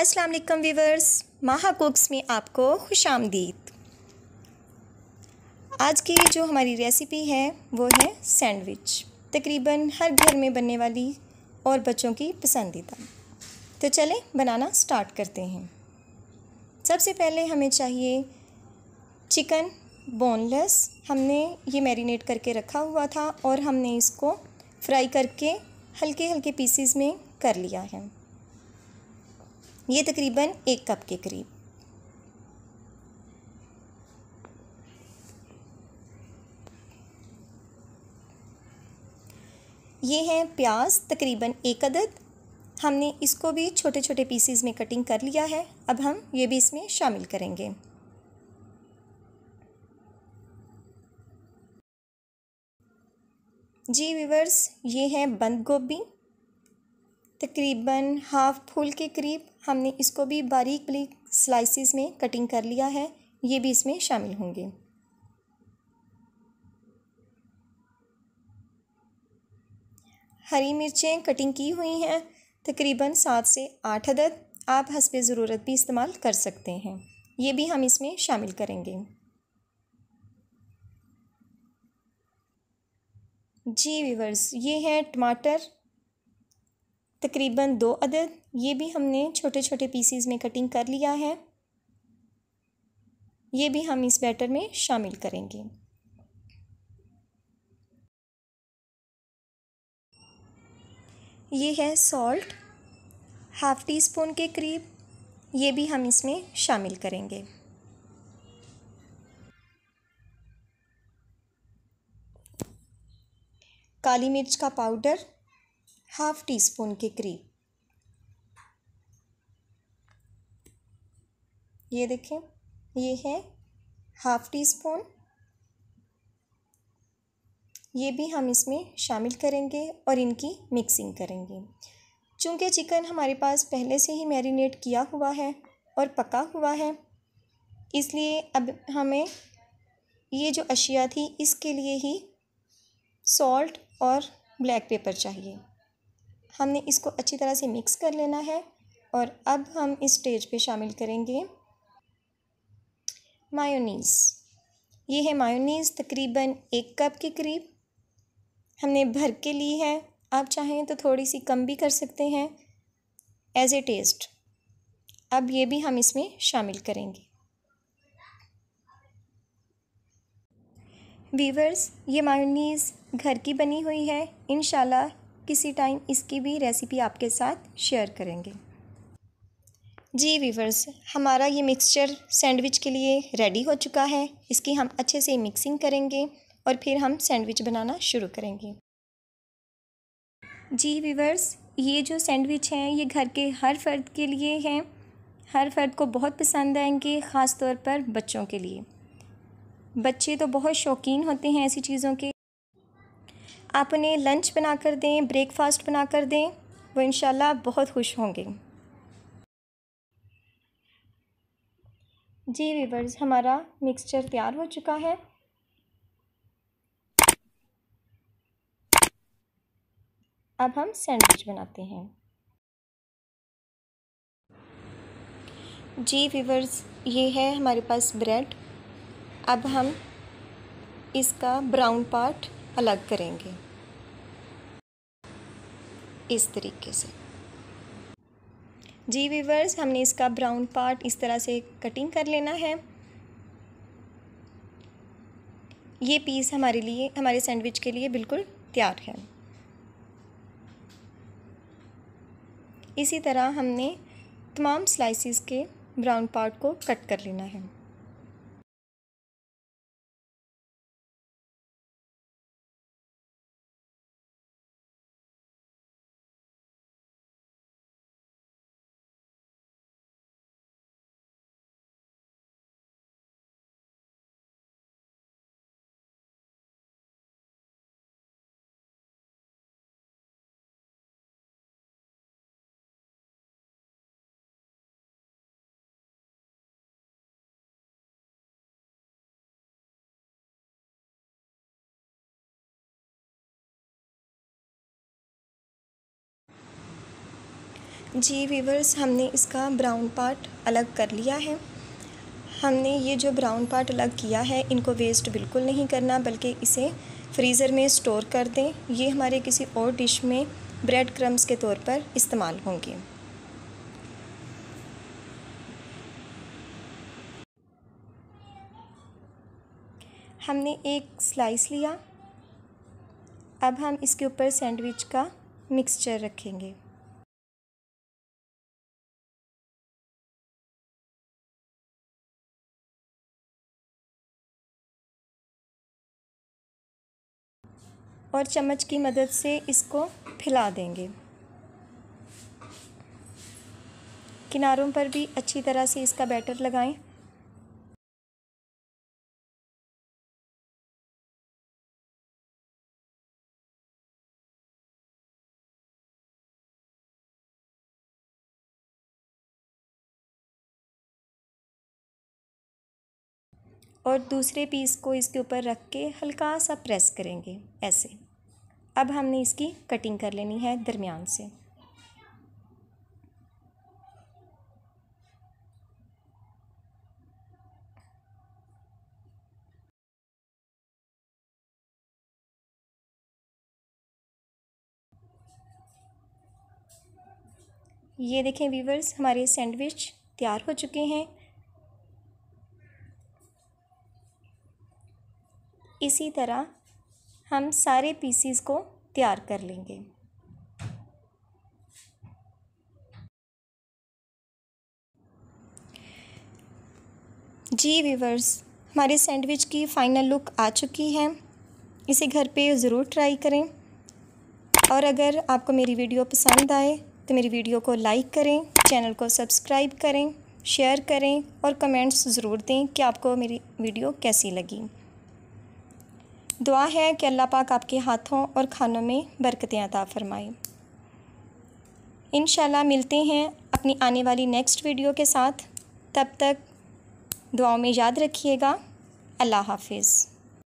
अस्सलाम वालेकुम वीवर्स माहा कुक्स में आपको खुश आमदीद आज की जो हमारी रेसिपी है वो है सैंडविच तकरीबन हर घर में बनने वाली और बच्चों की पसंदीदा तो चलें बनाना स्टार्ट करते हैं सबसे पहले हमें चाहिए चिकन बोनलेस हमने ये मैरिनेट करके रखा हुआ था और हमने इसको फ्राई करके हल्के हल्के पीसीज में कर लिया है ये तकरीबन एक कप के करीब ये हैं प्याज तकरीबन एक अदद हमने इसको भी छोटे छोटे पीसीज में कटिंग कर लिया है अब हम ये भी इसमें शामिल करेंगे जी वीवर्स ये है बंद गोभी तकरीबन हाफ़ फूल के करीब हमने इसको भी बारीक बारीक स्लाइसिस में कटिंग कर लिया है ये भी इसमें शामिल होंगे हरी मिर्चें कटिंग की हुई हैं तकरीबन सात से आठ अदद आप हंसब ज़रूरत भी इस्तेमाल कर सकते हैं ये भी हम इसमें शामिल करेंगे जी वीवर्स ये हैं टमाटर तकरीबन दो अदद ये भी हमने छोटे छोटे पीसीज में कटिंग कर लिया है ये भी हम इस बैटर में शामिल करेंगे ये है सॉल्ट हाफ़ टी स्पून के करीब ये भी हम इसमें शामिल करेंगे काली मिर्च का पाउडर हाफ टी स्पून के करीब ये देखें ये है हाफ टी स्पून ये भी हम इसमें शामिल करेंगे और इनकी मिक्सिंग करेंगे चूँकि चिकन हमारे पास पहले से ही मैरिनेट किया हुआ है और पका हुआ है इसलिए अब हमें ये जो अशिया थी इसके लिए ही सॉल्ट और ब्लैक पेपर चाहिए हमने इसको अच्छी तरह से मिक्स कर लेना है और अब हम इस स्टेज पे शामिल करेंगे मायोनीस ये है मायोनीस तकरीबन एक कप के करीब हमने भर के ली है आप चाहें तो थोड़ी सी कम भी कर सकते हैं एज़ ए टेस्ट अब ये भी हम इसमें शामिल करेंगे वीवर्स ये मायोनीस घर की बनी हुई है इन किसी टाइम इसकी भी रेसिपी आपके साथ शेयर करेंगे जी वीवर्स हमारा ये मिक्सचर सैंडविच के लिए रेडी हो चुका है इसकी हम अच्छे से मिक्सिंग करेंगे और फिर हम सैंडविच बनाना शुरू करेंगे जी वीवर्स ये जो सैंडविच हैं ये घर के हर फर्द के लिए हैं हर फर्द को बहुत पसंद आएंगे ख़ास तौर पर बच्चों के लिए बच्चे तो बहुत शौकीन होते हैं ऐसी चीज़ों के आप उन्हें लंच बना कर दें ब्रेकफास्ट बना कर दें वो इन बहुत खुश होंगे जी वीवर्स हमारा मिक्सचर तैयार हो चुका है अब हम सैंडविच बनाते हैं जी वीवर्स ये है हमारे पास ब्रेड अब हम इसका ब्राउन पार्ट अलग करेंगे इस तरीके से जी वीवर्स हमने इसका ब्राउन पार्ट इस तरह से कटिंग कर लेना है ये पीस हमारे लिए हमारे सैंडविच के लिए बिल्कुल तैयार है इसी तरह हमने तमाम स्लाइसिस के ब्राउन पार्ट को कट कर लेना है जी वीवर्स हमने इसका ब्राउन पार्ट अलग कर लिया है हमने ये जो ब्राउन पार्ट अलग किया है इनको वेस्ट बिल्कुल नहीं करना बल्कि इसे फ्रीज़र में स्टोर कर दें ये हमारे किसी और डिश में ब्रेड क्रम्स के तौर पर इस्तेमाल होंगे हमने एक स्लाइस लिया अब हम इसके ऊपर सैंडविच का मिक्सचर रखेंगे और चम्मच की मदद से इसको फैला देंगे किनारों पर भी अच्छी तरह से इसका बैटर लगाएं और दूसरे पीस को इसके ऊपर रख के हल्का सा प्रेस करेंगे ऐसे अब हमने इसकी कटिंग कर लेनी है दरमियान से ये देखें वीवर्स हमारे सैंडविच तैयार हो चुके हैं इसी तरह हम सारे पीसीस को तैयार कर लेंगे जी व्यूवर्स हमारे सैंडविच की फ़ाइनल लुक आ चुकी है इसे घर पे ज़रूर ट्राई करें और अगर आपको मेरी वीडियो पसंद आए तो मेरी वीडियो को लाइक करें चैनल को सब्सक्राइब करें शेयर करें और कमेंट्स ज़रूर दें कि आपको मेरी वीडियो कैसी लगी दुआ है कि अल्लाह पाक आपके हाथों और खानों में बरकतें अता फ़रमाए इन मिलते हैं अपनी आने वाली नेक्स्ट वीडियो के साथ तब तक दुआओं में याद रखिएगा अल्लाह हाफिज़